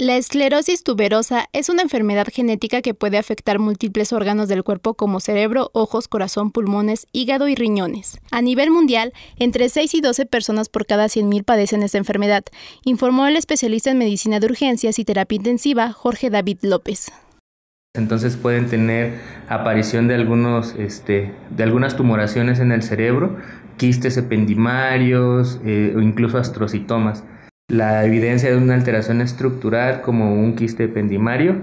La esclerosis tuberosa es una enfermedad genética que puede afectar múltiples órganos del cuerpo como cerebro, ojos, corazón, pulmones, hígado y riñones. A nivel mundial, entre 6 y 12 personas por cada 100.000 padecen esta enfermedad, informó el especialista en medicina de urgencias y terapia intensiva Jorge David López. Entonces pueden tener aparición de, algunos, este, de algunas tumoraciones en el cerebro, quistes ependimarios eh, o incluso astrocitomas la evidencia de una alteración estructural como un quiste pendimario,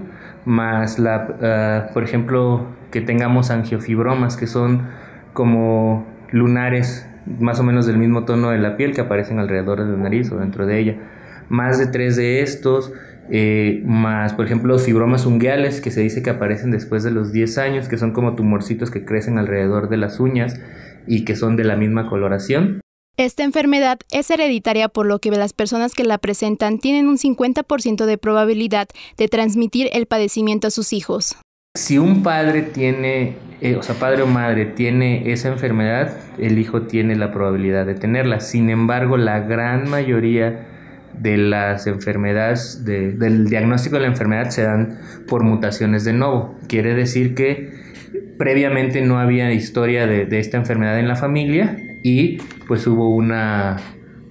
más la, eh, por ejemplo, que tengamos angiofibromas, que son como lunares más o menos del mismo tono de la piel que aparecen alrededor de la nariz o dentro de ella. Más de tres de estos, eh, más por ejemplo los fibromas ungueales que se dice que aparecen después de los 10 años, que son como tumorcitos que crecen alrededor de las uñas y que son de la misma coloración. Esta enfermedad es hereditaria por lo que las personas que la presentan tienen un 50% de probabilidad de transmitir el padecimiento a sus hijos. Si un padre tiene, eh, o sea, padre o madre tiene esa enfermedad, el hijo tiene la probabilidad de tenerla. Sin embargo, la gran mayoría de las enfermedades, del diagnóstico de la enfermedad se dan por mutaciones de novo. Quiere decir que previamente no había historia de esta enfermedad en la familia y pues hubo una,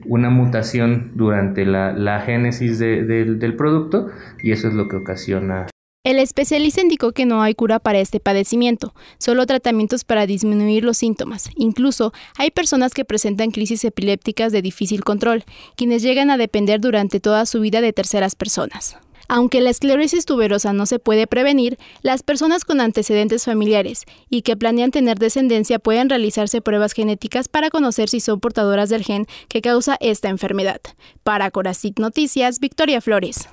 mutación durante la, génesis del producto y eso es lo que ocasiona. El especialista indicó que no hay cura para este padecimiento, solo tratamientos para disminuir los síntomas. Incluso hay personas que presentan crisis epilépticas de difícil control, quienes llegan a depender durante toda su vida de terceras personas. Aunque la esclerosis tuberosa no se puede prevenir, las personas con antecedentes familiares y que planean tener descendencia pueden realizarse pruebas genéticas para conocer si son portadoras del gen que causa esta enfermedad. Para Corazón Noticias, Victoria Flores.